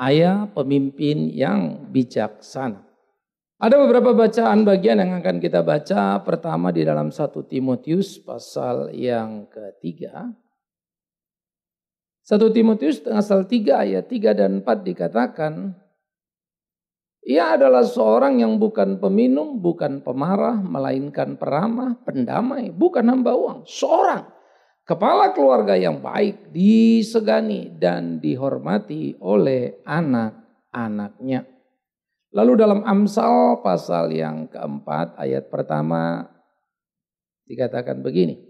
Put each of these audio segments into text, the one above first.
ayah pemimpin yang bijaksana. Ada beberapa bacaan bagian yang akan kita baca. Pertama di dalam 1 Timotius pasal yang ketiga. 1 Timotius pasal 3 ayat tiga dan empat dikatakan, ia adalah seorang yang bukan peminum, bukan pemarah, melainkan peramah, pendamai, bukan hamba uang, seorang Kepala keluarga yang baik disegani dan dihormati oleh anak-anaknya. Lalu dalam Amsal pasal yang keempat ayat pertama dikatakan begini.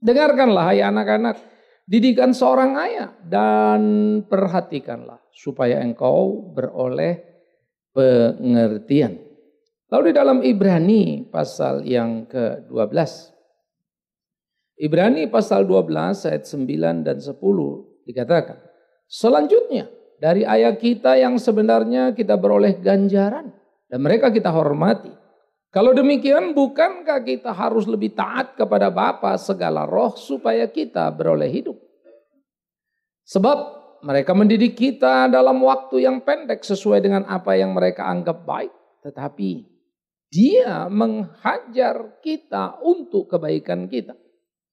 Dengarkanlah hai anak-anak didikan seorang ayah dan perhatikanlah supaya engkau beroleh pengertian. Lalu di dalam Ibrani pasal yang ke-12 Ibrani pasal 12 ayat 9 dan 10 dikatakan. Selanjutnya dari ayat kita yang sebenarnya kita beroleh ganjaran dan mereka kita hormati. Kalau demikian bukankah kita harus lebih taat kepada Bapa segala roh supaya kita beroleh hidup? Sebab mereka mendidik kita dalam waktu yang pendek sesuai dengan apa yang mereka anggap baik. Tetapi dia menghajar kita untuk kebaikan kita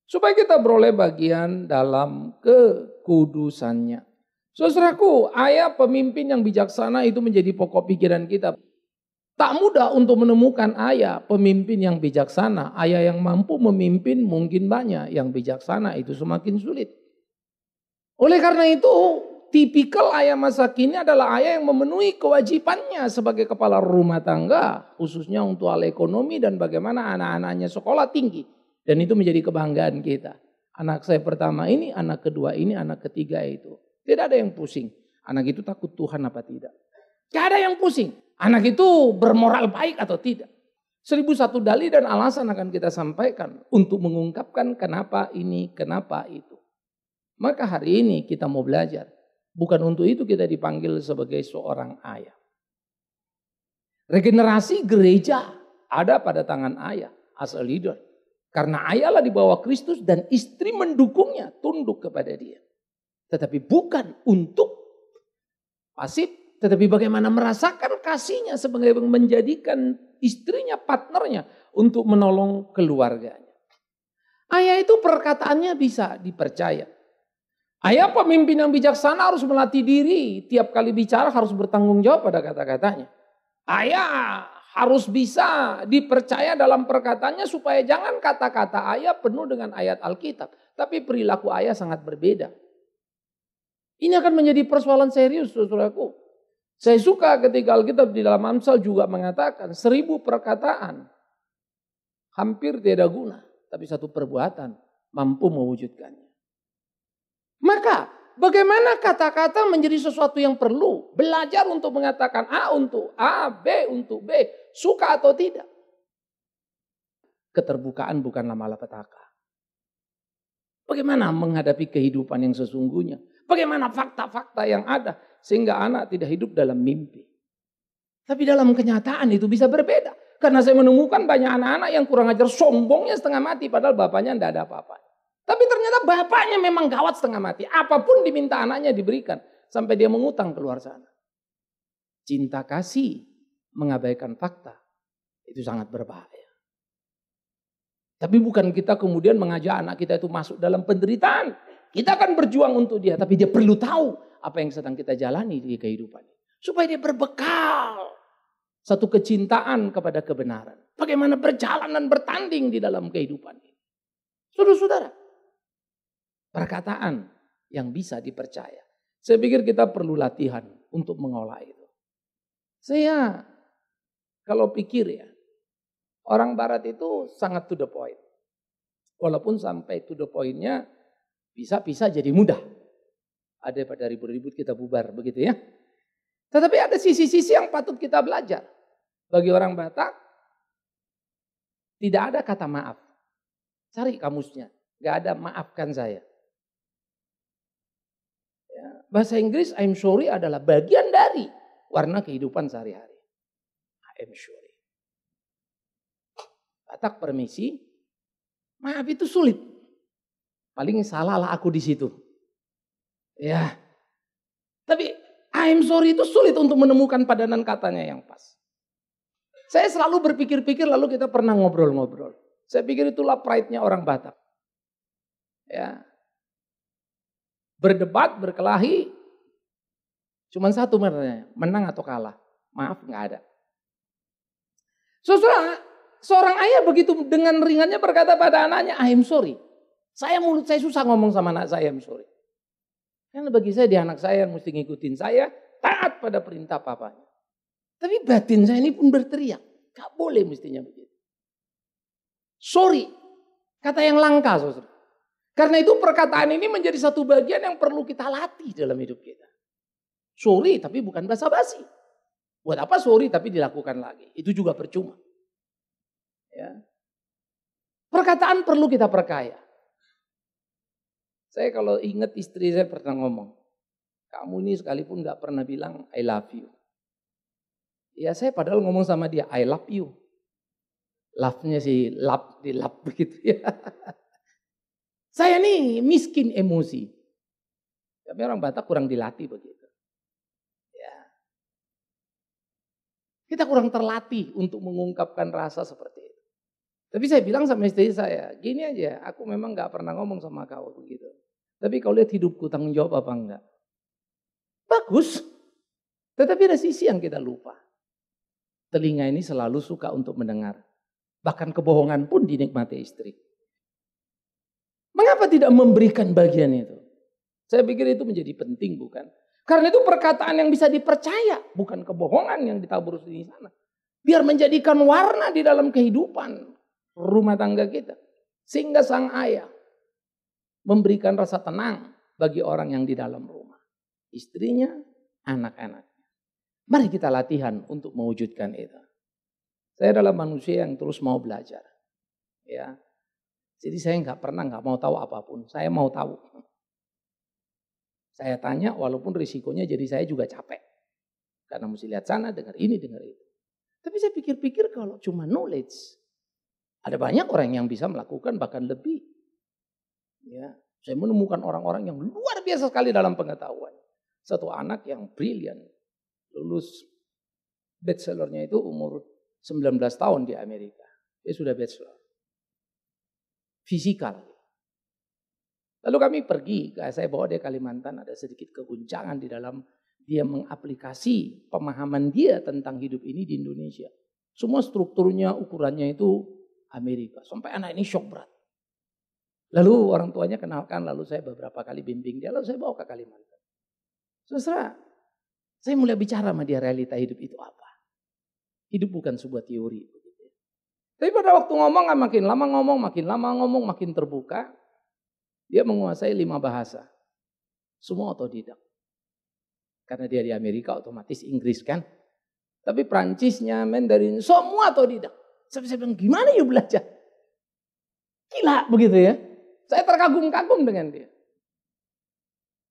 supaya kita beroleh bagian dalam kekudusannya. Saudaraku, ayah pemimpin yang bijaksana itu menjadi pokok pikiran kita. Tak mudah untuk menemukan ayah pemimpin yang bijaksana. Ayah yang mampu memimpin mungkin banyak, yang bijaksana itu semakin sulit. Oleh karena itu, tipikal ayah masa kini adalah ayah yang memenuhi kewajibannya sebagai kepala rumah tangga, khususnya untuk hal ekonomi dan bagaimana anak-anaknya sekolah tinggi. Dan itu menjadi kebanggaan kita. Anak saya pertama ini, anak kedua ini, anak ketiga itu. Tidak ada yang pusing. Anak itu takut Tuhan apa tidak. Tidak ada yang pusing. Anak itu bermoral baik atau tidak. Seribu satu dalih dan alasan akan kita sampaikan untuk mengungkapkan kenapa ini, kenapa itu. Maka hari ini kita mau belajar. Bukan untuk itu kita dipanggil sebagai seorang ayah. Regenerasi gereja ada pada tangan ayah as a leader. Karena ayahlah di bawah Kristus dan istri mendukungnya tunduk kepada dia. Tetapi bukan untuk pasif. Tetapi bagaimana merasakan kasihnya sebagai menjadikan istrinya partnernya untuk menolong keluarganya. Ayah itu perkataannya bisa dipercaya. Ayah pemimpin yang bijaksana harus melatih diri. Tiap kali bicara harus bertanggung jawab pada kata-katanya. Ayah harus bisa dipercaya dalam perkataannya supaya jangan kata-kata ayah penuh dengan ayat Alkitab. Tapi perilaku ayah sangat berbeda. Ini akan menjadi persoalan serius saudaraku. Saya suka ketika Alkitab di dalam Amsal juga mengatakan seribu perkataan hampir tidak guna. Tapi satu perbuatan mampu mewujudkannya. Maka bagaimana kata-kata menjadi sesuatu yang perlu. Belajar untuk mengatakan A untuk A, B untuk B, suka atau tidak. Keterbukaan bukanlah malapetaka. Bagaimana menghadapi kehidupan yang sesungguhnya? Bagaimana fakta-fakta yang ada sehingga anak tidak hidup dalam mimpi? Tapi dalam kenyataan itu bisa berbeda. Karena saya menemukan banyak anak-anak yang kurang ajar sombongnya setengah mati padahal bapaknya tidak ada apa-apa bapaknya memang gawat setengah mati. Apapun diminta anaknya diberikan. Sampai dia mengutang keluar sana. Cinta kasih mengabaikan fakta. Itu sangat berbahaya. Tapi bukan kita kemudian mengajak anak kita itu masuk dalam penderitaan. Kita akan berjuang untuk dia. Tapi dia perlu tahu apa yang sedang kita jalani di kehidupan. Supaya dia berbekal. Satu kecintaan kepada kebenaran. Bagaimana berjalan dan bertanding di dalam kehidupan Saudara-saudara, perkataan yang bisa dipercaya. Saya pikir kita perlu latihan untuk mengolah itu. Saya kalau pikir ya, orang barat itu sangat to the point. Walaupun sampai to the pointnya bisa-bisa jadi mudah. Ada pada ribut-ribut kita bubar begitu ya. Tetapi ada sisi-sisi yang patut kita belajar. Bagi orang Batak, tidak ada kata maaf. Cari kamusnya. Gak ada maafkan saya. Bahasa Inggris I'm sorry adalah bagian dari warna kehidupan sehari-hari. I'm sorry. Batak permisi, maaf itu sulit. Paling salahlah aku di situ. Ya. Tapi I'm sorry itu sulit untuk menemukan padanan katanya yang pas. Saya selalu berpikir-pikir lalu kita pernah ngobrol-ngobrol. Saya pikir itulah pride-nya orang Batak. Ya, berdebat, berkelahi, cuman satu menang atau kalah. Maaf nggak ada. Saudara, seorang ayah begitu dengan ringannya berkata pada anaknya, I'm sorry. Saya mulut saya susah ngomong sama anak saya, I'm sorry. Karena bagi saya di anak saya yang mesti ngikutin saya, taat pada perintah papanya. Tapi batin saya ini pun berteriak. Gak boleh mestinya begitu. Sorry. Kata yang langka saudara. Karena itu perkataan ini menjadi satu bagian yang perlu kita latih dalam hidup kita. Sorry tapi bukan basa-basi. Buat apa sorry tapi dilakukan lagi. Itu juga percuma. Ya. Perkataan perlu kita perkaya. Saya kalau ingat istri saya pernah ngomong. Kamu ini sekalipun gak pernah bilang I love you. Ya saya padahal ngomong sama dia I love you. Love-nya sih love di love begitu ya. Saya nih miskin emosi. Tapi orang Batak kurang dilatih begitu. Ya. Kita kurang terlatih untuk mengungkapkan rasa seperti itu. Tapi saya bilang sama istri saya, gini aja, aku memang nggak pernah ngomong sama kau begitu. Tapi kau lihat hidupku tanggung jawab apa enggak? Bagus. Tetapi ada sisi yang kita lupa. Telinga ini selalu suka untuk mendengar. Bahkan kebohongan pun dinikmati istri. Mengapa tidak memberikan bagian itu? Saya pikir itu menjadi penting, bukan? Karena itu perkataan yang bisa dipercaya, bukan kebohongan yang ditabur di sana. Biar menjadikan warna di dalam kehidupan rumah tangga kita. Sehingga sang ayah memberikan rasa tenang bagi orang yang di dalam rumah. Istrinya, anak anak Mari kita latihan untuk mewujudkan itu. Saya adalah manusia yang terus mau belajar. Ya, jadi saya nggak pernah nggak mau tahu apapun. Saya mau tahu. Saya tanya walaupun risikonya jadi saya juga capek. Karena mesti lihat sana, dengar ini, dengar itu. Tapi saya pikir-pikir kalau cuma knowledge, ada banyak orang yang bisa melakukan bahkan lebih. Ya, saya menemukan orang-orang yang luar biasa sekali dalam pengetahuan. Satu anak yang brilian, lulus bachelornya itu umur 19 tahun di Amerika. Dia sudah bachelor fisikal. Lalu kami pergi, saya bawa dia Kalimantan, ada sedikit keguncangan di dalam dia mengaplikasi pemahaman dia tentang hidup ini di Indonesia. Semua strukturnya, ukurannya itu Amerika. Sampai anak ini shock berat. Lalu orang tuanya kenalkan, lalu saya beberapa kali bimbing dia, lalu saya bawa ke Kalimantan. Sesera, saya mulai bicara sama dia realita hidup itu apa. Hidup bukan sebuah teori. Tapi pada waktu ngomong ah, makin lama ngomong, makin lama ngomong, makin terbuka. Dia menguasai lima bahasa. Semua otodidak. Karena dia di Amerika otomatis Inggris kan. Tapi Prancisnya, Mandarin, semua otodidak. Saya bilang, gimana yuk ya belajar? Gila begitu ya. Saya terkagum-kagum dengan dia.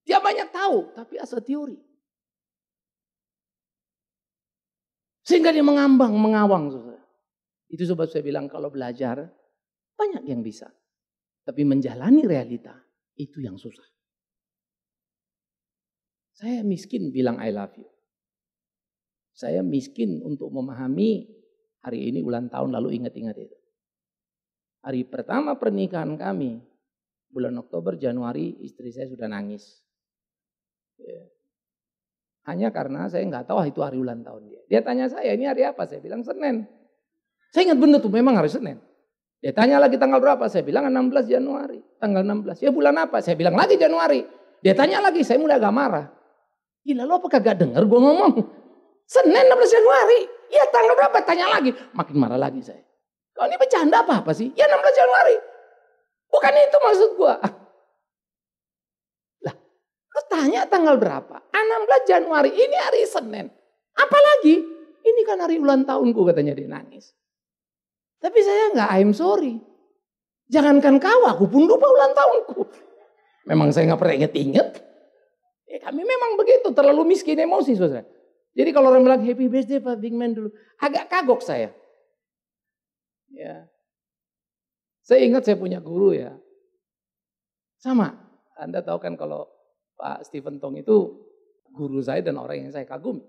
Dia banyak tahu, tapi asal teori. Sehingga dia mengambang, mengawang. Saudara. Itu sobat saya bilang kalau belajar banyak yang bisa. Tapi menjalani realita itu yang susah. Saya miskin bilang I love you. Saya miskin untuk memahami hari ini ulang tahun lalu ingat-ingat itu. Hari pertama pernikahan kami, bulan Oktober, Januari istri saya sudah nangis. Ya. Hanya karena saya nggak tahu ah, itu hari ulang tahun dia. Dia tanya saya, ini hari apa? Saya bilang Senin. Saya ingat benar tuh memang hari Senin. Dia tanya lagi tanggal berapa? Saya bilang 16 Januari. Tanggal 16. Ya bulan apa? Saya bilang lagi Januari. Dia tanya lagi, saya mulai agak marah. Gila lo apa kagak denger gue ngomong? Senin 16 Januari. Ya tanggal berapa? Tanya lagi. Makin marah lagi saya. Kau ini bercanda apa-apa sih? Ya 16 Januari. Bukan itu maksud gue. Ah. Lah, lo tanya tanggal berapa? 16 ah, Januari. Ini hari Senin. Apalagi? Ini kan hari ulang tahun gue katanya dia nangis. Tapi saya nggak I'm sorry. Jangankan kau, aku pun lupa ulang tahunku. Memang saya nggak pernah inget-inget. Ya, kami memang begitu, terlalu miskin emosi saudara. Jadi kalau orang bilang happy birthday Pak Big Man dulu, agak kagok saya. Ya. Saya ingat saya punya guru ya. Sama, Anda tahu kan kalau Pak Stephen Tong itu guru saya dan orang yang saya kagumi.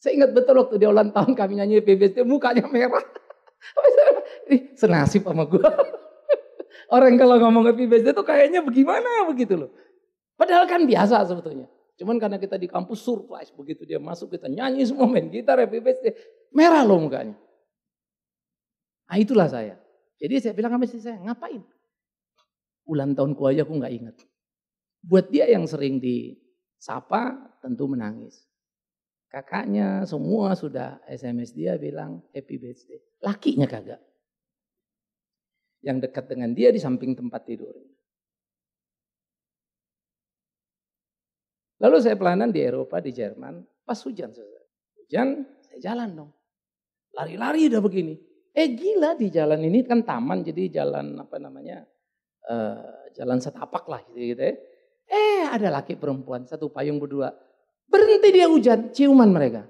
Saya ingat betul waktu dia ulang tahun kami nyanyi PBS mukanya merah. Ih, senasib sama gue. Orang kalau ngomong happy birthday tuh kayaknya bagaimana begitu loh. Padahal kan biasa sebetulnya. Cuman karena kita di kampus surprise, begitu dia masuk kita nyanyi semua main gitar happy ya, birthday. Merah loh mukanya. Nah itulah saya. Jadi saya bilang sama istri saya, ngapain? Ulang tahun ku aja aku nggak inget Buat dia yang sering disapa tentu menangis. Kakaknya semua sudah SMS dia bilang happy birthday. Lakinya kagak yang dekat dengan dia di samping tempat tidur. Lalu saya pelanan di Eropa, di Jerman, pas hujan. Hujan, saya jalan dong. Lari-lari udah begini. Eh gila di jalan ini kan taman, jadi jalan apa namanya, uh, jalan setapak lah gitu, gitu ya. Eh ada laki perempuan, satu payung berdua. Berhenti dia hujan, ciuman mereka.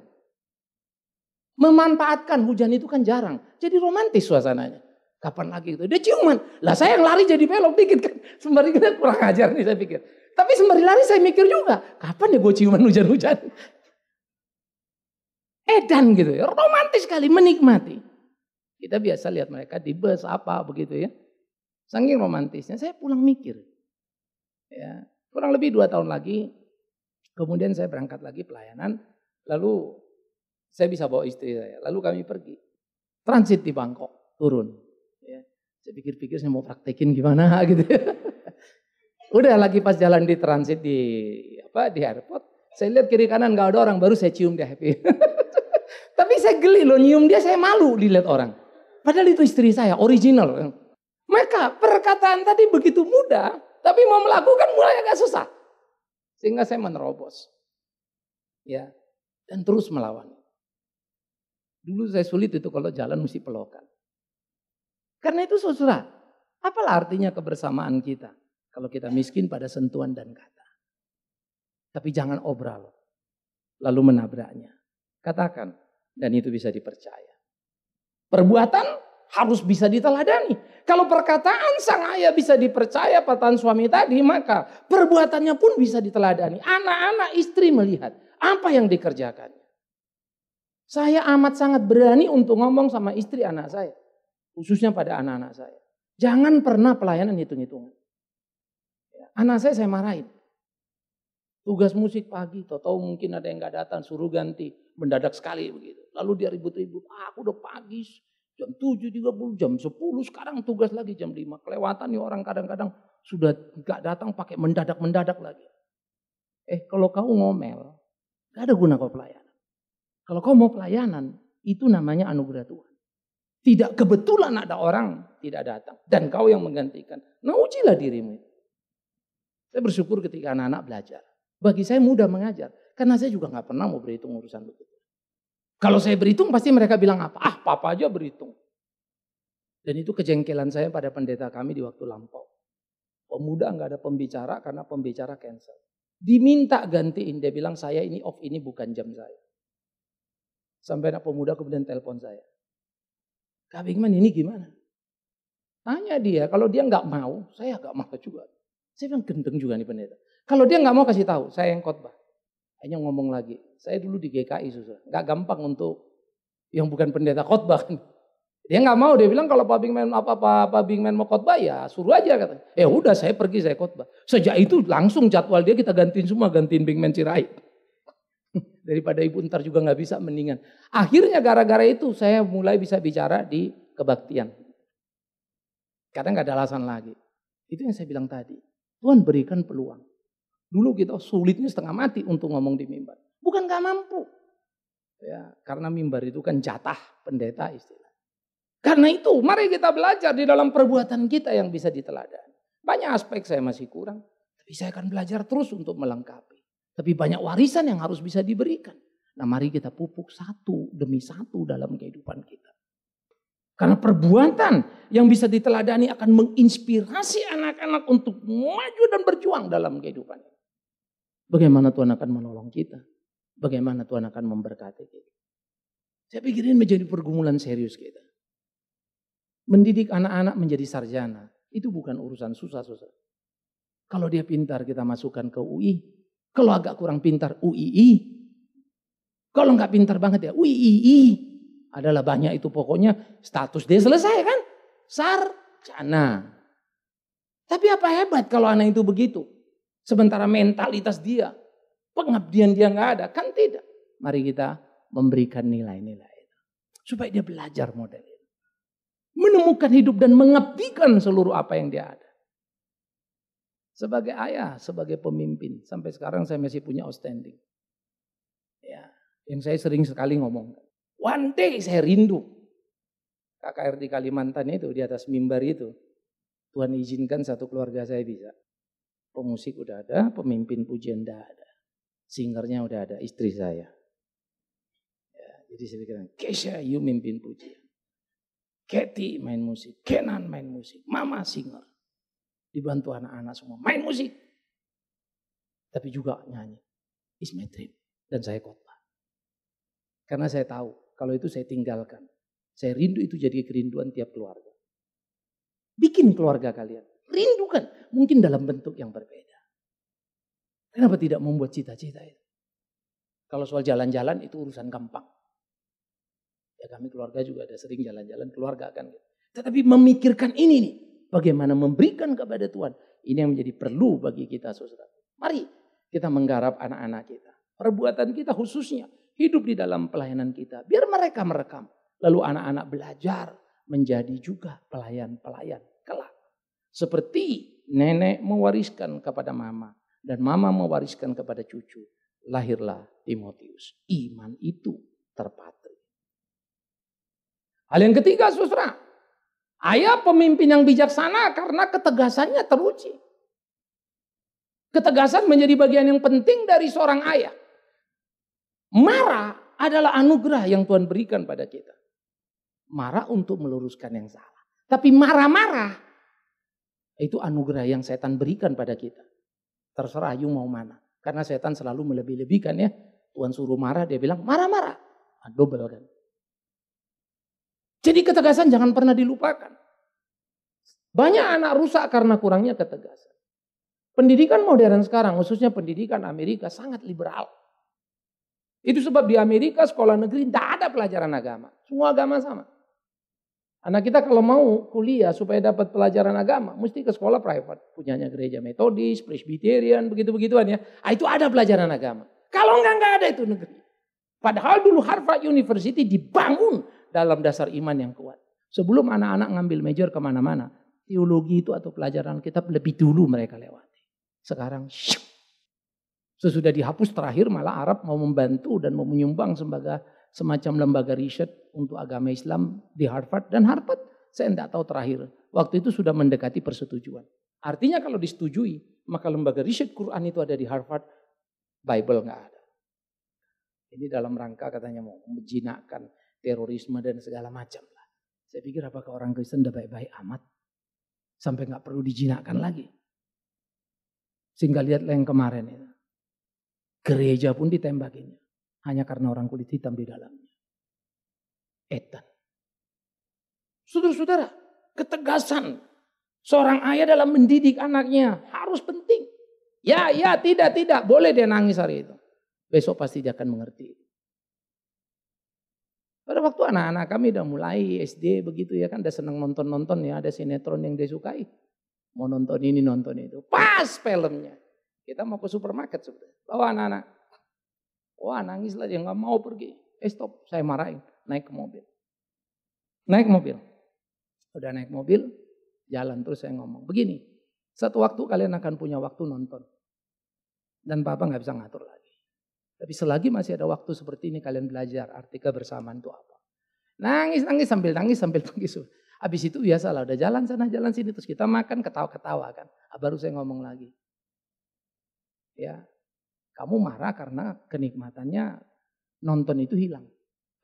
Memanfaatkan hujan itu kan jarang. Jadi romantis suasananya. Kapan lagi itu? Dia ciuman. Lah saya yang lari jadi belok dikit kan. Sembari kita kurang ajar nih saya pikir. Tapi sembari lari saya mikir juga. Kapan ya gue ciuman hujan-hujan? Edan gitu ya. Romantis sekali menikmati. Kita biasa lihat mereka di bus apa begitu ya. Saking romantisnya saya pulang mikir. Ya, kurang lebih dua tahun lagi. Kemudian saya berangkat lagi pelayanan. Lalu saya bisa bawa istri saya. Lalu kami pergi. Transit di Bangkok, turun saya pikir-pikir saya mau praktekin gimana gitu. Udah lagi pas jalan di transit di apa di airport, saya lihat kiri kanan gak ada orang, baru saya cium dia happy. Tapi saya geli loh nyium dia, saya malu dilihat orang. Padahal itu istri saya, original. Maka perkataan tadi begitu mudah, tapi mau melakukan mulai agak susah. Sehingga saya menerobos. Ya, dan terus melawan. Dulu saya sulit itu kalau jalan mesti pelokan. Karena itu saudara, apalah artinya kebersamaan kita kalau kita miskin pada sentuhan dan kata. Tapi jangan obral, lalu menabraknya. Katakan, dan itu bisa dipercaya. Perbuatan harus bisa diteladani. Kalau perkataan sang ayah bisa dipercaya patahan suami tadi, maka perbuatannya pun bisa diteladani. Anak-anak istri melihat apa yang dikerjakannya. Saya amat sangat berani untuk ngomong sama istri anak saya. Khususnya pada anak-anak saya. Jangan pernah pelayanan hitung-hitungan. Ya, anak saya saya marahin. Tugas musik pagi, tahu mungkin ada yang nggak datang, suruh ganti. Mendadak sekali begitu. Lalu dia ribut-ribut, ah, aku udah pagi jam 7.30, jam 10, sekarang tugas lagi jam 5. Kelewatan nih orang kadang-kadang sudah nggak datang pakai mendadak-mendadak lagi. Eh kalau kau ngomel, gak ada guna kau pelayanan. Kalau kau mau pelayanan, itu namanya anugerah Tuhan. Tidak kebetulan ada orang tidak datang. Dan kau yang menggantikan. Nah ujilah dirimu. Saya bersyukur ketika anak-anak belajar. Bagi saya mudah mengajar. Karena saya juga nggak pernah mau berhitung urusan begitu. Kalau saya berhitung pasti mereka bilang apa? Ah papa aja berhitung. Dan itu kejengkelan saya pada pendeta kami di waktu lampau. Pemuda nggak ada pembicara karena pembicara cancel. Diminta gantiin, dia bilang saya ini off ini bukan jam saya. Sampai anak pemuda kemudian telepon saya. Kak Bigman ini gimana? Tanya dia, kalau dia nggak mau, saya nggak mau juga. Saya bilang gendeng juga nih pendeta. Kalau dia nggak mau kasih tahu, saya yang khotbah. Hanya ngomong lagi. Saya dulu di GKI susah. Nggak gampang untuk yang bukan pendeta khotbah Dia nggak mau, dia bilang kalau Pak Bingman apa apa Pak Bingman mau khotbah ya suruh aja katanya. Eh udah saya pergi saya khotbah. Sejak itu langsung jadwal dia kita gantiin semua, gantiin Bingman Cirai daripada ibu ntar juga nggak bisa mendingan. Akhirnya gara-gara itu saya mulai bisa bicara di kebaktian. Kadang nggak ada alasan lagi. Itu yang saya bilang tadi. Tuhan berikan peluang. Dulu kita sulitnya setengah mati untuk ngomong di mimbar. Bukan nggak mampu. Ya, karena mimbar itu kan jatah pendeta istilah. Karena itu mari kita belajar di dalam perbuatan kita yang bisa diteladani. Banyak aspek saya masih kurang. Tapi saya akan belajar terus untuk melengkapi. Tapi banyak warisan yang harus bisa diberikan. Nah mari kita pupuk satu demi satu dalam kehidupan kita. Karena perbuatan yang bisa diteladani akan menginspirasi anak-anak untuk maju dan berjuang dalam kehidupan. Bagaimana Tuhan akan menolong kita. Bagaimana Tuhan akan memberkati kita. Saya pikir ini menjadi pergumulan serius kita. Mendidik anak-anak menjadi sarjana. Itu bukan urusan susah-susah. Kalau dia pintar kita masukkan ke UI, kalau agak kurang pintar UII. Kalau nggak pintar banget ya UII. Adalah banyak itu pokoknya status dia selesai kan. Sarjana. Tapi apa hebat kalau anak itu begitu. Sementara mentalitas dia. Pengabdian dia nggak ada. Kan tidak. Mari kita memberikan nilai-nilai. Supaya dia belajar model Menemukan hidup dan mengabdikan seluruh apa yang dia ada sebagai ayah, sebagai pemimpin. Sampai sekarang saya masih punya outstanding. Ya, yang saya sering sekali ngomong. One day saya rindu. KKR di Kalimantan itu, di atas mimbar itu. Tuhan izinkan satu keluarga saya bisa. Pemusik udah ada, pemimpin pujian udah ada. Singernya udah ada, istri saya. Ya, jadi saya pikirkan, Kesha you mimpin pujian. Katie main musik, Kenan main musik, Mama singer. Dibantu anak-anak semua. Main musik. Tapi juga nyanyi. Is my dream. Dan saya khotbah. Karena saya tahu. Kalau itu saya tinggalkan. Saya rindu itu jadi kerinduan tiap keluarga. Bikin keluarga kalian. Rindukan. Mungkin dalam bentuk yang berbeda. Kenapa tidak membuat cita-cita itu? Kalau soal jalan-jalan itu urusan gampang. Ya kami keluarga juga ada sering jalan-jalan keluarga kan. Gitu. Tetapi memikirkan ini nih bagaimana memberikan kepada Tuhan. Ini yang menjadi perlu bagi kita saudara. Mari kita menggarap anak-anak kita. Perbuatan kita khususnya hidup di dalam pelayanan kita. Biar mereka merekam. Lalu anak-anak belajar menjadi juga pelayan-pelayan kelak. Seperti nenek mewariskan kepada mama dan mama mewariskan kepada cucu. Lahirlah Timotius. Iman itu terpatri. Hal yang ketiga, saudara, Ayah pemimpin yang bijaksana karena ketegasannya teruji. Ketegasan menjadi bagian yang penting dari seorang ayah. Marah adalah anugerah yang Tuhan berikan pada kita. Marah untuk meluruskan yang salah. Tapi marah-marah itu anugerah yang setan berikan pada kita. Terserah you mau mana. Karena setan selalu melebih-lebihkan ya. Tuhan suruh marah, dia bilang marah-marah. Ah, double kan. Jadi ketegasan jangan pernah dilupakan. Banyak anak rusak karena kurangnya ketegasan. Pendidikan modern sekarang, khususnya pendidikan Amerika, sangat liberal. Itu sebab di Amerika sekolah negeri tidak ada pelajaran agama. Semua agama sama. Anak kita kalau mau kuliah supaya dapat pelajaran agama, mesti ke sekolah private. Punyanya gereja metodis, presbyterian, begitu-begituan ya. Ah, itu ada pelajaran agama. Kalau enggak, enggak ada itu negeri. Padahal dulu Harvard University dibangun dalam dasar iman yang kuat. Sebelum anak-anak ngambil major kemana-mana, teologi itu atau pelajaran kitab lebih dulu mereka lewati. Sekarang syuk, sesudah dihapus terakhir malah Arab mau membantu dan mau menyumbang sebagai semacam lembaga riset untuk agama Islam di Harvard dan Harvard saya tidak tahu terakhir waktu itu sudah mendekati persetujuan. Artinya kalau disetujui maka lembaga riset Quran itu ada di Harvard, Bible nggak ada. Ini dalam rangka katanya mau menjinakkan terorisme dan segala macam lah. Saya pikir apakah orang Kristen udah baik-baik amat sampai nggak perlu dijinakkan lagi. Sehingga lihatlah yang kemarin itu. Gereja pun ditembakinya. Hanya karena orang kulit hitam di dalamnya. Etan. Saudara-saudara, ketegasan seorang ayah dalam mendidik anaknya harus penting. Ya, ya, tidak, tidak. Boleh dia nangis hari itu. Besok pasti dia akan mengerti. Pada waktu anak-anak kami udah mulai SD begitu ya kan udah seneng nonton-nonton ya ada sinetron yang dia sukai. Mau nonton ini nonton itu. Pas filmnya. Kita mau ke supermarket sudah. Bawa anak-anak. Wah nangis lah dia nggak mau pergi. Eh stop saya marahin. Naik ke mobil. Naik mobil. Udah naik mobil. Jalan terus saya ngomong. Begini. Satu waktu kalian akan punya waktu nonton. Dan papa gak bisa ngatur lagi. Tapi selagi masih ada waktu seperti ini kalian belajar artikel bersamaan itu apa. Nangis-nangis sambil nangis sambil nangis. Habis itu biasalah udah jalan sana jalan sini terus kita makan ketawa-ketawa kan. Ah, baru saya ngomong lagi. Ya. Kamu marah karena kenikmatannya nonton itu hilang.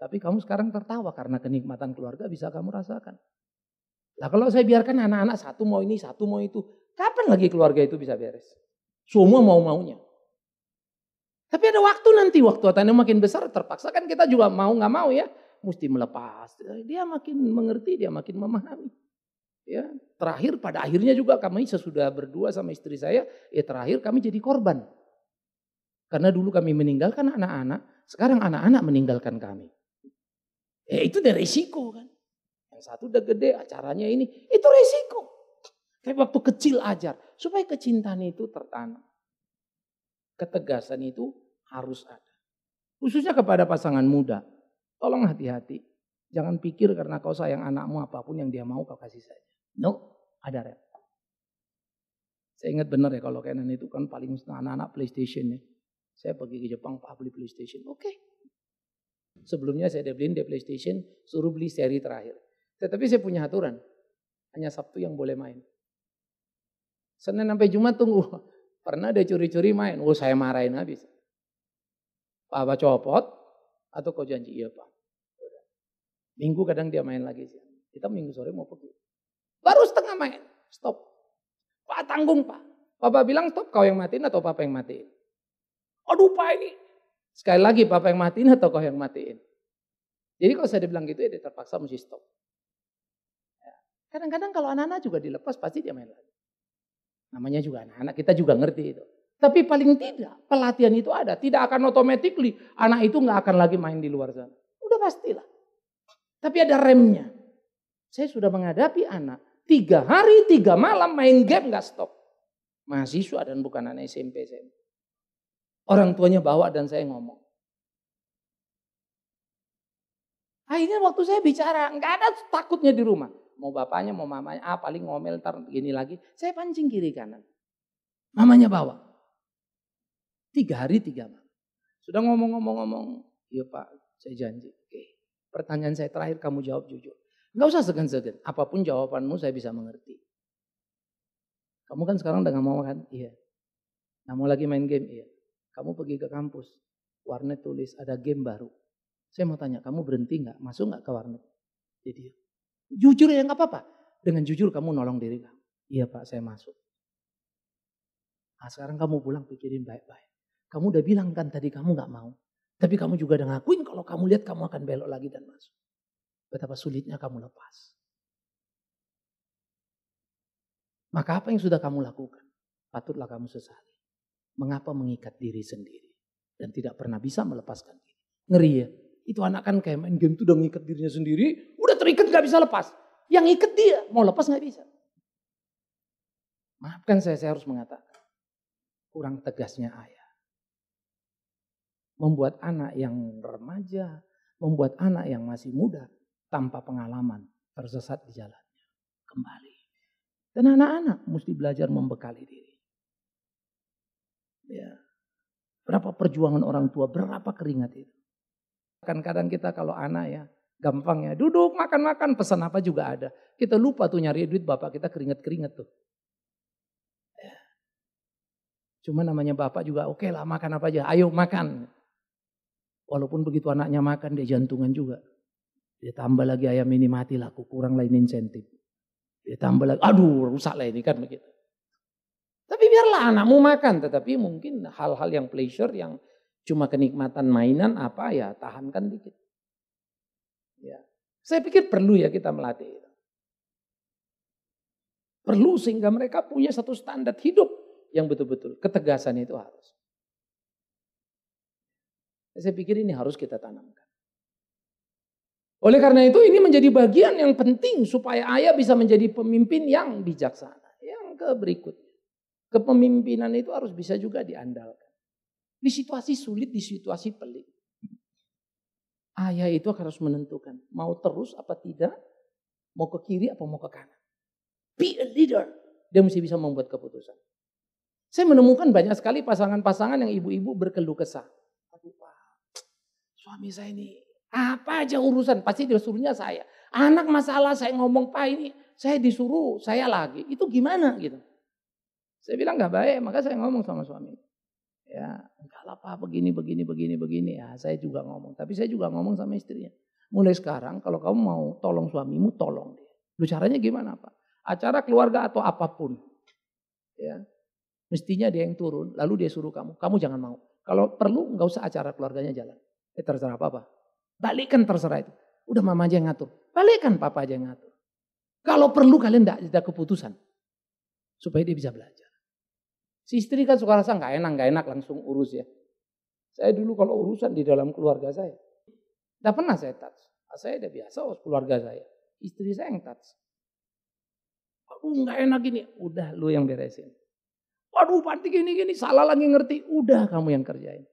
Tapi kamu sekarang tertawa karena kenikmatan keluarga bisa kamu rasakan. Lah kalau saya biarkan anak-anak satu mau ini, satu mau itu, kapan lagi keluarga itu bisa beres? Semua mau-maunya. Tapi ada waktu nanti, waktu tanya makin besar terpaksa kan kita juga mau nggak mau ya, mesti melepas. Eh, dia makin mengerti, dia makin memahami. Ya, terakhir pada akhirnya juga kami sesudah berdua sama istri saya, ya terakhir kami jadi korban. Karena dulu kami meninggalkan anak-anak, sekarang anak-anak meninggalkan kami. Ya itu dari resiko kan. Yang satu udah gede acaranya ini, itu resiko. kayak waktu kecil ajar, supaya kecintaan itu tertanam. Ketegasan itu harus ada. Khususnya kepada pasangan muda. Tolong hati-hati. Jangan pikir karena kau sayang anakmu apapun yang dia mau kau kasih saja. No, ada rem. Saya ingat benar ya kalau Kenan itu kan paling anak-anak PlayStation ya. Saya pergi ke Jepang, Pak beli PlayStation. Oke. Okay. Sebelumnya saya beliin dia PlayStation, suruh beli seri terakhir. Tetapi saya punya aturan. Hanya Sabtu yang boleh main. Senin sampai Jumat tunggu. Pernah ada curi-curi main, oh saya marahin habis. Papa copot atau kau janji iya pak. Minggu kadang dia main lagi. sih, Kita minggu sore mau pergi. Baru setengah main, stop. Pak tanggung pak. Papa bilang stop kau yang matiin atau papa yang matiin. Aduh pak ini. Sekali lagi papa yang matiin atau kau yang matiin. Jadi kalau saya bilang gitu ya dia terpaksa mesti stop. Ya. Kadang-kadang kalau anak-anak juga dilepas pasti dia main lagi. Namanya juga anak-anak, kita juga ngerti itu. Tapi paling tidak pelatihan itu ada. Tidak akan automatically anak itu nggak akan lagi main di luar sana. Udah pastilah. Tapi ada remnya. Saya sudah menghadapi anak. Tiga hari, tiga malam main game nggak stop. Mahasiswa dan bukan anak SMP. SMP. Orang tuanya bawa dan saya ngomong. Akhirnya waktu saya bicara, nggak ada takutnya di rumah mau bapaknya, mau mamanya, ah paling ngomel ntar gini lagi. Saya pancing kiri kanan. Mamanya bawa. Tiga hari, tiga malam. Sudah ngomong-ngomong-ngomong, iya pak, saya janji. Oke, pertanyaan saya terakhir kamu jawab jujur. Enggak usah segan-segan, apapun jawabanmu saya bisa mengerti. Kamu kan sekarang udah gak mau kan? Iya. Nah mau lagi main game? Iya. Kamu pergi ke kampus, warnet tulis ada game baru. Saya mau tanya, kamu berhenti nggak? Masuk nggak ke warnet? Jadi Jujur ya nggak apa-apa. Dengan jujur kamu nolong diri kamu. Iya pak saya masuk. Nah sekarang kamu pulang pikirin baik-baik. Kamu udah bilang kan tadi kamu nggak mau. Tapi kamu juga udah ngakuin kalau kamu lihat kamu akan belok lagi dan masuk. Betapa sulitnya kamu lepas. Maka apa yang sudah kamu lakukan? Patutlah kamu sesali. Mengapa mengikat diri sendiri? Dan tidak pernah bisa melepaskan diri. Ngeri ya? Itu anak kan kayak main game tuh udah mengikat dirinya sendiri terikat nggak bisa lepas. Yang ikat dia, mau lepas nggak bisa. Maafkan saya, saya harus mengatakan. Kurang tegasnya ayah. Membuat anak yang remaja, membuat anak yang masih muda, tanpa pengalaman, tersesat di jalannya. Kembali. Dan anak-anak mesti belajar membekali diri. Ya. Berapa perjuangan orang tua, berapa keringat itu. Kadang-kadang kita kalau anak ya, gampang ya duduk makan-makan pesan apa juga ada. Kita lupa tuh nyari duit bapak kita keringet-keringet tuh. Cuma namanya bapak juga oke okay lah makan apa aja, ayo makan. Walaupun begitu anaknya makan dia jantungan juga. Dia tambah lagi ayam ini mati laku, kurang lain insentif. Dia tambah lagi, aduh rusak lah ini kan begitu. Tapi biarlah anakmu makan, tetapi mungkin hal-hal yang pleasure, yang cuma kenikmatan mainan apa ya tahankan dikit. Ya. Saya pikir perlu ya kita melatih itu. Perlu sehingga mereka punya satu standar hidup yang betul-betul ketegasan itu harus. Saya pikir ini harus kita tanamkan. Oleh karena itu ini menjadi bagian yang penting supaya ayah bisa menjadi pemimpin yang bijaksana. Yang ke berikutnya. Kepemimpinan itu harus bisa juga diandalkan. Di situasi sulit, di situasi pelik. Ayah itu harus menentukan. Mau terus apa tidak? Mau ke kiri apa mau ke kanan? Be a leader. Dia mesti bisa membuat keputusan. Saya menemukan banyak sekali pasangan-pasangan yang ibu-ibu berkeluh kesah. Aduh pak, suami saya ini apa aja urusan. Pasti dia suruhnya saya. Anak masalah saya ngomong pak ini. Saya disuruh, saya lagi. Itu gimana gitu. Saya bilang nggak baik, maka saya ngomong sama suami. Ya, enggak lah Pak, begini, begini, begini, begini. Ya, saya juga ngomong. Tapi saya juga ngomong sama istrinya. Mulai sekarang kalau kamu mau tolong suamimu, tolong dia. Lu caranya gimana Pak? Acara keluarga atau apapun. Ya, mestinya dia yang turun, lalu dia suruh kamu. Kamu jangan mau. Kalau perlu nggak usah acara keluarganya jalan. Eh, terserah apa balikan terserah itu. Udah mama aja yang ngatur. balikan papa aja yang ngatur. Kalau perlu kalian tidak ada keputusan. Supaya dia bisa belajar. Si istri kan suka rasa nggak enak, nggak enak langsung urus ya. Saya dulu kalau urusan di dalam keluarga saya, tidak pernah saya touch. Saya udah biasa urus oh, keluarga saya. Istri saya yang touch. Aku nggak enak ini, udah lu yang beresin. Waduh panti gini-gini, salah lagi ngerti, udah kamu yang kerjain.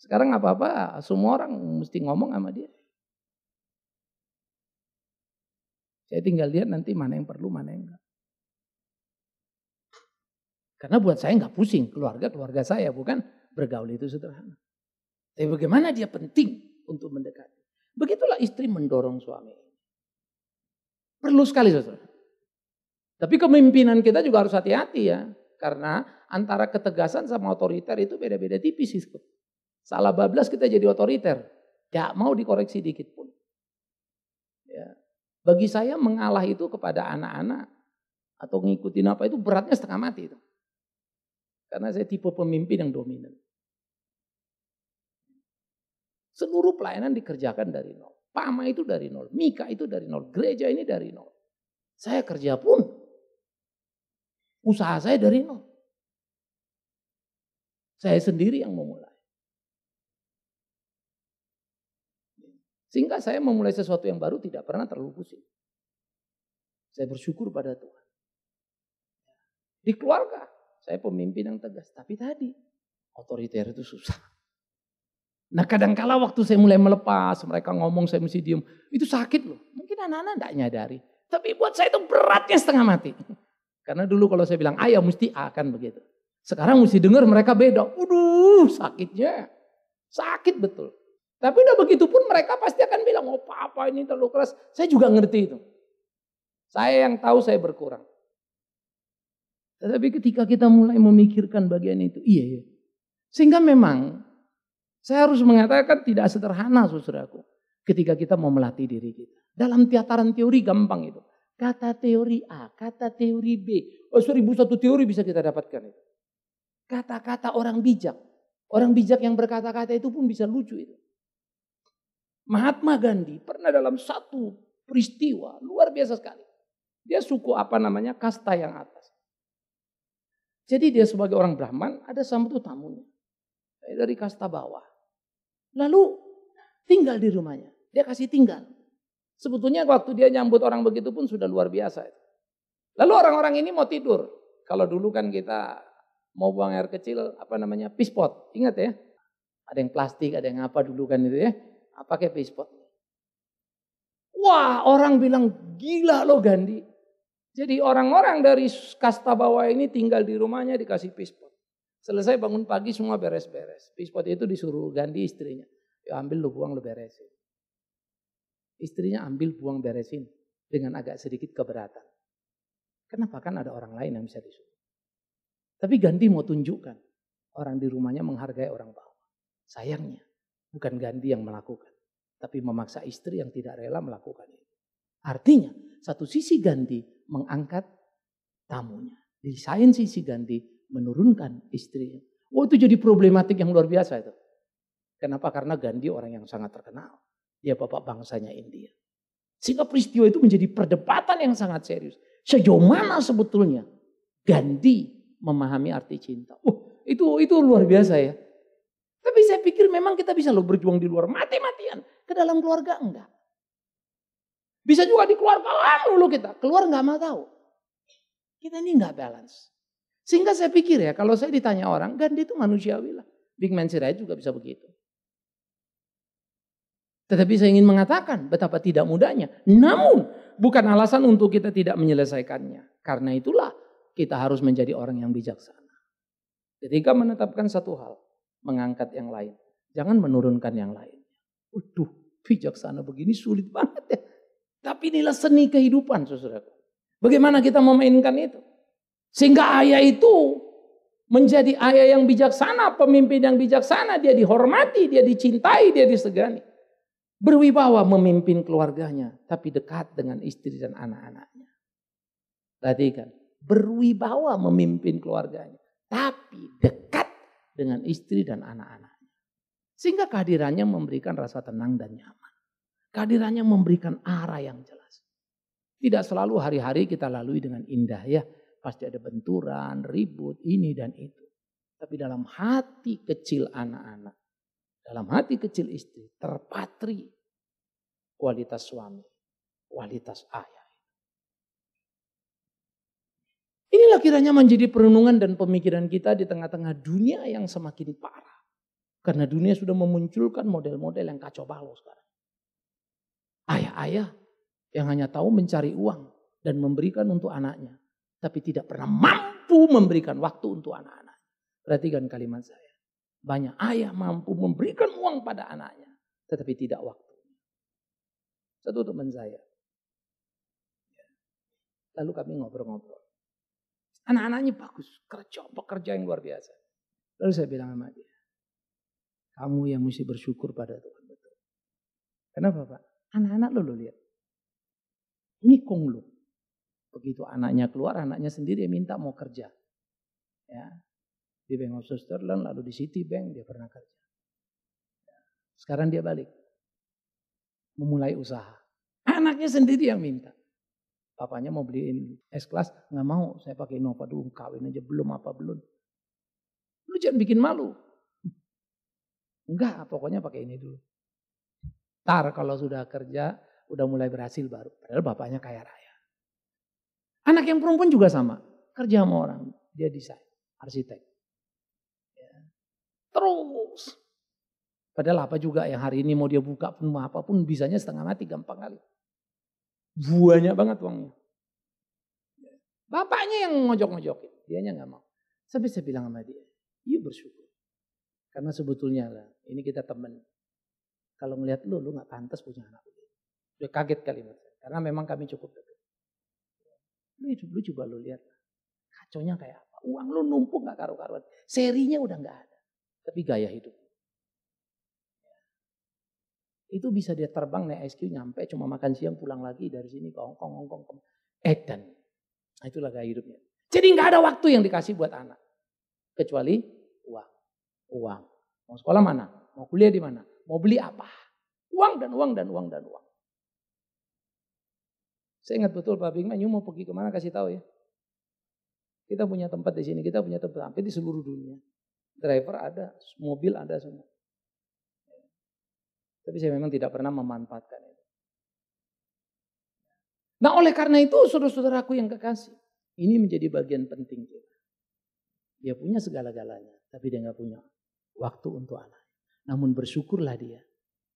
Sekarang apa-apa semua orang mesti ngomong sama dia. Saya tinggal lihat nanti mana yang perlu, mana yang enggak. Karena buat saya nggak pusing keluarga keluarga saya bukan bergaul itu sederhana. Tapi bagaimana dia penting untuk mendekati. Begitulah istri mendorong suami. Perlu sekali saudara. Tapi kepemimpinan kita juga harus hati-hati ya. Karena antara ketegasan sama otoriter itu beda-beda tipis itu. Salah bablas kita jadi otoriter. Gak mau dikoreksi dikit pun. Ya. Bagi saya mengalah itu kepada anak-anak atau ngikutin apa itu beratnya setengah mati itu. Karena saya tipe pemimpin yang dominan. Seluruh pelayanan dikerjakan dari nol. Pama itu dari nol. Mika itu dari nol. Gereja ini dari nol. Saya kerja pun. Usaha saya dari nol. Saya sendiri yang memulai. Sehingga saya memulai sesuatu yang baru tidak pernah terlalu pusing. Saya bersyukur pada Tuhan. Di keluarga, saya pemimpin yang tegas. Tapi tadi otoriter itu susah. Nah kadang kala waktu saya mulai melepas, mereka ngomong saya mesti diem. Itu sakit loh. Mungkin anak-anak tidak nyadari. Tapi buat saya itu beratnya setengah mati. Karena dulu kalau saya bilang ayah mesti akan begitu. Sekarang mesti dengar mereka beda. Waduh sakitnya. Sakit betul. Tapi udah begitu pun mereka pasti akan bilang, oh apa ini terlalu keras. Saya juga ngerti itu. Saya yang tahu saya berkurang. Tetapi ketika kita mulai memikirkan bagian itu, iya ya. Sehingga memang saya harus mengatakan tidak sederhana saudaraku. Ketika kita mau melatih diri kita. Dalam tiataran teori gampang itu. Kata teori A, kata teori B. Oh, seribu satu teori bisa kita dapatkan itu. Kata-kata orang bijak. Orang bijak yang berkata-kata itu pun bisa lucu itu. Mahatma Gandhi pernah dalam satu peristiwa luar biasa sekali. Dia suku apa namanya kasta yang atas. Jadi dia sebagai orang Brahman ada satu tamunya dari kasta bawah. Lalu tinggal di rumahnya. Dia kasih tinggal. Sebetulnya waktu dia nyambut orang begitu pun sudah luar biasa. Lalu orang-orang ini mau tidur. Kalau dulu kan kita mau buang air kecil, apa namanya, pispot. Ingat ya. Ada yang plastik, ada yang apa dulu kan itu ya. Apa Pakai pispot. Wah orang bilang, gila lo Gandhi. Jadi orang-orang dari kasta bawah ini tinggal di rumahnya dikasih pispot. Selesai bangun pagi semua beres-beres. Pispot itu disuruh ganti istrinya. Ya ambil lu buang lu beresin. Istrinya ambil buang beresin dengan agak sedikit keberatan. Kenapa kan ada orang lain yang bisa disuruh. Tapi Gandhi mau tunjukkan orang di rumahnya menghargai orang bawah. Sayangnya bukan Gandhi yang melakukan, tapi memaksa istri yang tidak rela melakukannya. Artinya, satu sisi Gandhi mengangkat tamunya. Di sains sisi Gandhi menurunkan istrinya. Oh itu jadi problematik yang luar biasa itu. Kenapa? Karena Gandhi orang yang sangat terkenal. Dia bapak bangsanya India. Sehingga peristiwa itu menjadi perdebatan yang sangat serius. Sejauh mana sebetulnya Gandhi memahami arti cinta. Oh, itu itu luar biasa ya. Tapi saya pikir memang kita bisa loh berjuang di luar mati-matian. Ke dalam keluarga enggak. Bisa juga dikeluarkan dulu kita. Keluar nggak mau tahu. Kita ini nggak balance. Sehingga saya pikir ya kalau saya ditanya orang, Gandhi itu manusiawi lah. Big Man sirai juga bisa begitu. Tetapi saya ingin mengatakan betapa tidak mudahnya. Namun bukan alasan untuk kita tidak menyelesaikannya. Karena itulah kita harus menjadi orang yang bijaksana. Ketika menetapkan satu hal, mengangkat yang lain. Jangan menurunkan yang lain. Waduh, bijaksana begini sulit banget ya. Tapi inilah seni kehidupan, saudaraku. Bagaimana kita memainkan itu? Sehingga ayah itu menjadi ayah yang bijaksana, pemimpin yang bijaksana, dia dihormati, dia dicintai, dia disegani. Berwibawa memimpin keluarganya, tapi dekat dengan istri dan anak-anaknya. Tadi kan, berwibawa memimpin keluarganya, tapi dekat dengan istri dan anak-anaknya. Sehingga kehadirannya memberikan rasa tenang dan nyaman. Kehadirannya memberikan arah yang jelas. Tidak selalu hari-hari kita lalui dengan indah ya. Pasti ada benturan, ribut, ini dan itu. Tapi dalam hati kecil anak-anak, dalam hati kecil istri, terpatri kualitas suami, kualitas ayah. Inilah kiranya menjadi perenungan dan pemikiran kita di tengah-tengah dunia yang semakin parah. Karena dunia sudah memunculkan model-model yang kacau balau sekarang. Ayah-ayah yang hanya tahu mencari uang dan memberikan untuk anaknya. Tapi tidak pernah mampu memberikan waktu untuk anak-anak. Perhatikan kalimat saya. Banyak ayah mampu memberikan uang pada anaknya. Tetapi tidak waktu. Satu teman saya. Lalu kami ngobrol-ngobrol. Anak-anaknya bagus. Kerja, pekerja yang luar biasa. Lalu saya bilang sama dia. Kamu yang mesti bersyukur pada Tuhan. Betul. Kenapa Pak? Anak-anak lo lo lihat. kong lo. Begitu anaknya keluar, anaknya sendiri yang minta mau kerja. Ya. Di Bank of Sutherland, lalu di City Bank dia pernah kerja. Ya. Sekarang dia balik. Memulai usaha. Anaknya sendiri yang minta. Papanya mau beliin S kelas, nggak mau. Saya pakai Innova dulu, kawin aja belum apa belum. Lu jangan bikin malu. Enggak, pokoknya pakai ini dulu. Ntar kalau sudah kerja, udah mulai berhasil baru. Padahal bapaknya kaya raya. Anak yang perempuan juga sama. Kerja sama orang. Dia desain, arsitek. Ya. Terus. Padahal apa juga yang hari ini mau dia buka pun apapun bisanya setengah mati gampang kali. Buahnya banget uangnya. Bapaknya yang ngojok-ngojokin. Dianya nggak mau. Sampai saya bilang sama dia, iya bersyukur. Karena sebetulnya lah, ini kita temen. Kalau melihat lu, lu nggak pantas punya anak. Dia kaget kali, saya. Karena memang kami cukup dekat. Lu hidup lu coba lu lihat. Kaconya kayak apa. Uang lu numpuk nggak karu-karuan. Serinya udah nggak ada. Tapi gaya hidup. Ya. Itu bisa dia terbang naik SQ nyampe cuma makan siang pulang lagi dari sini ke Hongkong, Hongkong. Hong Edan. Eh, nah, itulah gaya hidupnya. Jadi nggak ada waktu yang dikasih buat anak. Kecuali uang. Uang. Mau sekolah mana? Mau kuliah di mana? Mau beli apa? Uang dan uang dan uang dan uang. Saya ingat betul Pak Bingman, you mau pergi kemana kasih tahu ya. Kita punya tempat di sini, kita punya tempat sampai di seluruh dunia. Driver ada, mobil ada semua. Tapi saya memang tidak pernah memanfaatkan itu. Nah oleh karena itu saudara-saudaraku yang kekasih, ini menjadi bagian penting kita. Dia punya segala-galanya, tapi dia nggak punya waktu untuk anak. Namun bersyukurlah dia.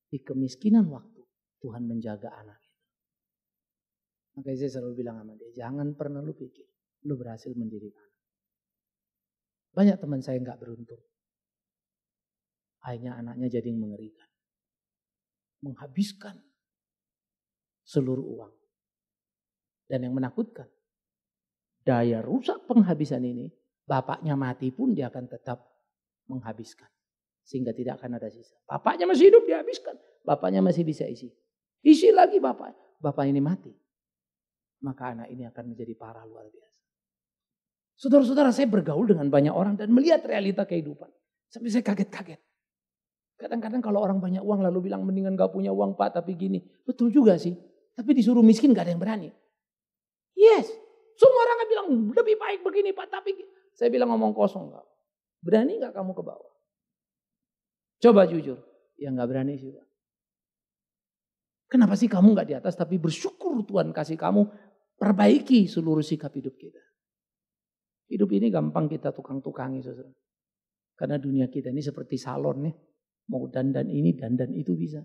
Di kemiskinan waktu, Tuhan menjaga anak itu. Makanya saya selalu bilang sama dia, jangan pernah lu pikir, lu berhasil mendirikan anak. Banyak teman saya nggak beruntung. Akhirnya anaknya jadi mengerikan. Menghabiskan seluruh uang. Dan yang menakutkan, daya rusak penghabisan ini, bapaknya mati pun dia akan tetap menghabiskan sehingga tidak akan ada sisa. Bapaknya masih hidup dihabiskan, bapaknya masih bisa isi. Isi lagi bapak, bapak ini mati. Maka anak ini akan menjadi parah luar biasa. Saudara-saudara saya bergaul dengan banyak orang dan melihat realita kehidupan. Sampai saya kaget-kaget. Kadang-kadang kalau orang banyak uang lalu bilang mendingan gak punya uang pak tapi gini. Betul juga sih. Tapi disuruh miskin gak ada yang berani. Yes. Semua orang bilang lebih baik begini pak tapi saya bilang ngomong kosong. Gak. Berani gak kamu ke bawah? Coba jujur. Ya nggak berani sih Pak. Kenapa sih kamu nggak di atas tapi bersyukur Tuhan kasih kamu perbaiki seluruh sikap hidup kita. Hidup ini gampang kita tukang-tukangi saudara. Karena dunia kita ini seperti salon ya. Mau dandan ini, dandan itu bisa.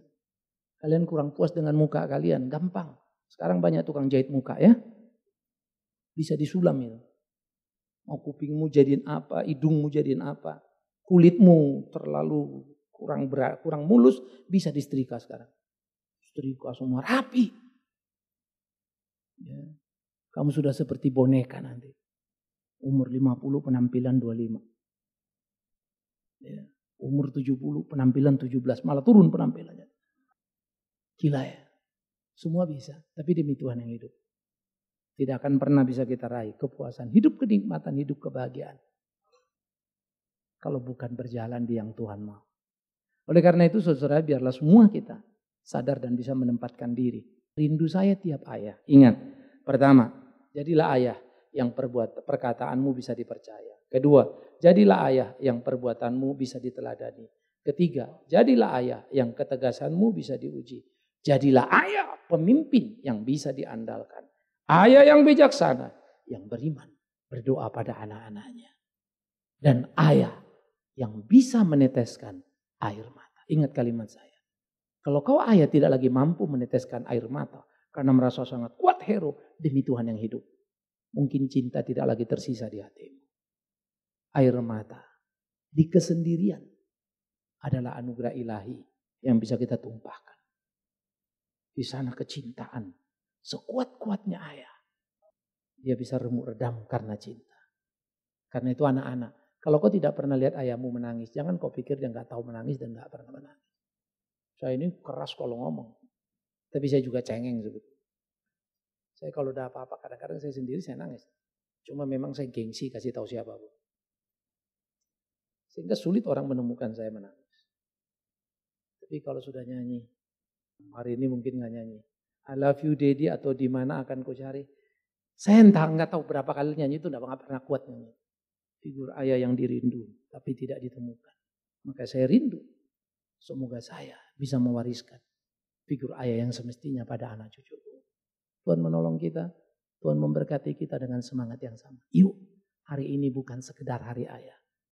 Kalian kurang puas dengan muka kalian, gampang. Sekarang banyak tukang jahit muka ya. Bisa disulam itu. Ya. Mau kupingmu jadiin apa, hidungmu jadiin apa. Kulitmu terlalu kurang berat, kurang mulus bisa disetrika sekarang. Setrika semua rapi. Ya. Kamu sudah seperti boneka nanti. Umur 50 penampilan 25. Ya. Umur 70 penampilan 17 malah turun penampilannya. Gila ya. Semua bisa, tapi demi Tuhan yang hidup. Tidak akan pernah bisa kita raih kepuasan, hidup kenikmatan, hidup kebahagiaan. Kalau bukan berjalan di yang Tuhan mau. Oleh karena itu saudara biarlah semua kita sadar dan bisa menempatkan diri. Rindu saya tiap ayah. Ingat, pertama, jadilah ayah yang perbuat perkataanmu bisa dipercaya. Kedua, jadilah ayah yang perbuatanmu bisa diteladani. Ketiga, jadilah ayah yang ketegasanmu bisa diuji. Jadilah ayah pemimpin yang bisa diandalkan. Ayah yang bijaksana, yang beriman, berdoa pada anak-anaknya. Dan ayah yang bisa meneteskan air mata. Ingat kalimat saya. Kalau kau ayah tidak lagi mampu meneteskan air mata karena merasa sangat kuat hero demi Tuhan yang hidup. Mungkin cinta tidak lagi tersisa di hatimu. Air mata di kesendirian adalah anugerah ilahi yang bisa kita tumpahkan. Di sana kecintaan sekuat-kuatnya ayah. Dia bisa remuk redam karena cinta. Karena itu anak-anak kalau kau tidak pernah lihat ayahmu menangis, jangan kau pikir dia nggak tahu menangis dan nggak pernah menangis. Saya ini keras kalau ngomong, tapi saya juga cengeng sebetulnya. Saya kalau udah apa-apa kadang-kadang saya sendiri saya nangis. Cuma memang saya gengsi kasih tahu siapa bu. Sehingga sulit orang menemukan saya menangis. Tapi kalau sudah nyanyi, hari ini mungkin nggak nyanyi. I love you daddy atau di mana akan ku cari. Saya entah nggak tahu berapa kali nyanyi itu nggak pernah kuat nyanyi figur ayah yang dirindu tapi tidak ditemukan. Maka saya rindu semoga saya bisa mewariskan figur ayah yang semestinya pada anak cucuku. Tuhan menolong kita, Tuhan memberkati kita dengan semangat yang sama. Yuk, hari ini bukan sekedar hari ayah,